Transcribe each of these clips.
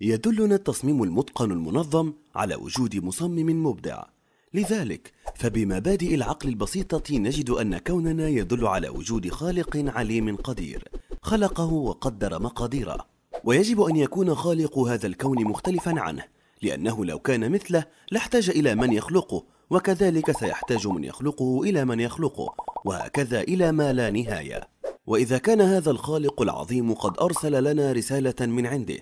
يدلنا التصميم المتقن المنظم على وجود مصمم مبدع لذلك فبمبادئ العقل البسيطة نجد أن كوننا يدل على وجود خالق عليم قدير خلقه وقدر مقاديره ويجب أن يكون خالق هذا الكون مختلفا عنه لأنه لو كان مثله لاحتاج إلى من يخلقه وكذلك سيحتاج من يخلقه إلى من يخلقه وهكذا إلى ما لا نهاية وإذا كان هذا الخالق العظيم قد أرسل لنا رسالة من عنده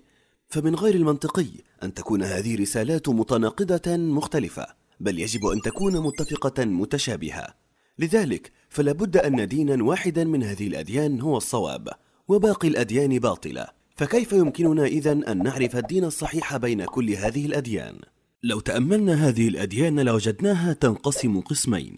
فمن غير المنطقي أن تكون هذه الرسالات متناقضة مختلفة بل يجب أن تكون متفقة متشابهة لذلك فلا بد أن دينا واحدا من هذه الأديان هو الصواب وباقي الأديان باطلة فكيف يمكننا إذا أن نعرف الدين الصحيح بين كل هذه الأديان؟ لو تأملنا هذه الأديان لوجدناها تنقسم قسمين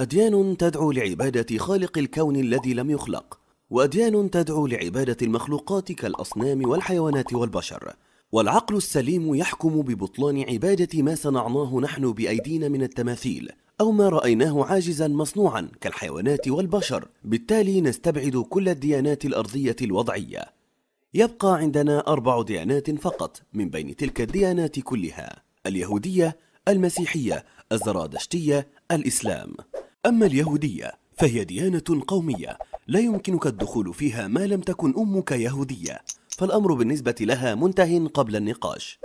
أديان تدعو لعبادة خالق الكون الذي لم يخلق وأديان تدعو لعبادة المخلوقات كالأصنام والحيوانات والبشر والعقل السليم يحكم ببطلان عبادة ما صنعناه نحن بأيدينا من التماثيل أو ما رأيناه عاجزا مصنوعا كالحيوانات والبشر بالتالي نستبعد كل الديانات الأرضية الوضعية يبقى عندنا أربع ديانات فقط من بين تلك الديانات كلها اليهودية المسيحية الزرادشتية الإسلام أما اليهودية فهي ديانة قومية لا يمكنك الدخول فيها ما لم تكن أمك يهودية فالأمر بالنسبة لها منتهي قبل النقاش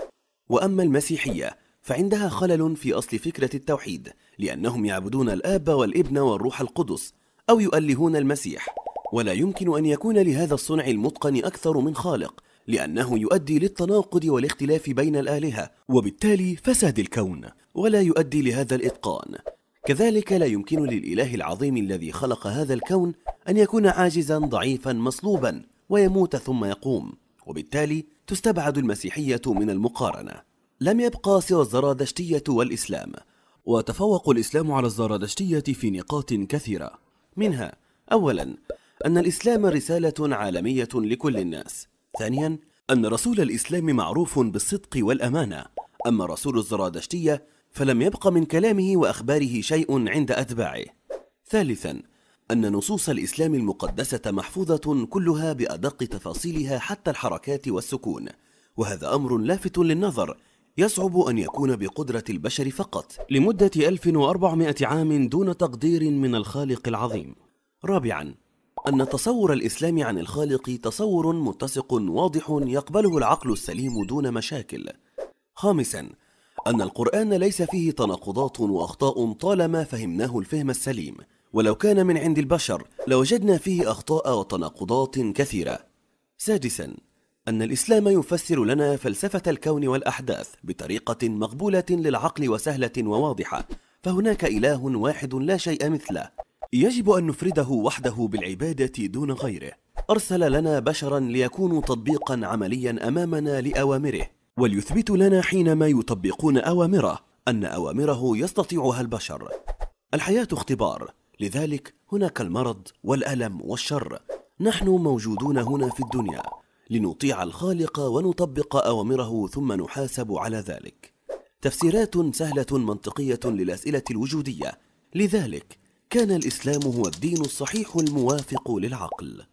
وأما المسيحية فعندها خلل في أصل فكرة التوحيد لأنهم يعبدون الآب والابن والروح القدس أو يؤلهون المسيح ولا يمكن أن يكون لهذا الصنع المتقن أكثر من خالق لأنه يؤدي للتناقض والاختلاف بين الآلهة وبالتالي فساد الكون ولا يؤدي لهذا الإتقان كذلك لا يمكن للإله العظيم الذي خلق هذا الكون أن يكون عاجزا ضعيفا مصلوبا ويموت ثم يقوم وبالتالي تستبعد المسيحية من المقارنة لم يبقى سوى الزرادشتية والإسلام وتفوق الإسلام على الزرادشتية في نقاط كثيرة منها أولا أن الإسلام رسالة عالمية لكل الناس ثانيا أن رسول الإسلام معروف بالصدق والأمانة أما رسول الزرادشتية فلم يبق من كلامه واخباره شيء عند اتباعه ثالثا ان نصوص الاسلام المقدسه محفوظه كلها بادق تفاصيلها حتى الحركات والسكون وهذا امر لافت للنظر يصعب أن يكون بقدرة البشر فقط لمدة 1400 عام دون تقدير من الخالق العظيم رابعا أن تصور الإسلام عن الخالق تصور متسق واضح يقبله العقل السليم دون مشاكل خامسا أن القرآن ليس فيه تناقضات وأخطاء طالما فهمناه الفهم السليم ولو كان من عند البشر لوجدنا فيه أخطاء وتناقضات كثيرة سادسا أن الإسلام يفسر لنا فلسفة الكون والأحداث بطريقة مقبولة للعقل وسهلة وواضحة فهناك إله واحد لا شيء مثله يجب أن نفرده وحده بالعبادة دون غيره أرسل لنا بشرا ليكونوا تطبيقا عمليا أمامنا لأوامره وليثبت لنا حينما يطبقون أوامره أن أوامره يستطيعها البشر الحياة اختبار لذلك هناك المرض والألم والشر نحن موجودون هنا في الدنيا لنطيع الخالق ونطبق أوامره ثم نحاسب على ذلك تفسيرات سهلة منطقية للأسئلة الوجودية لذلك كان الإسلام هو الدين الصحيح الموافق للعقل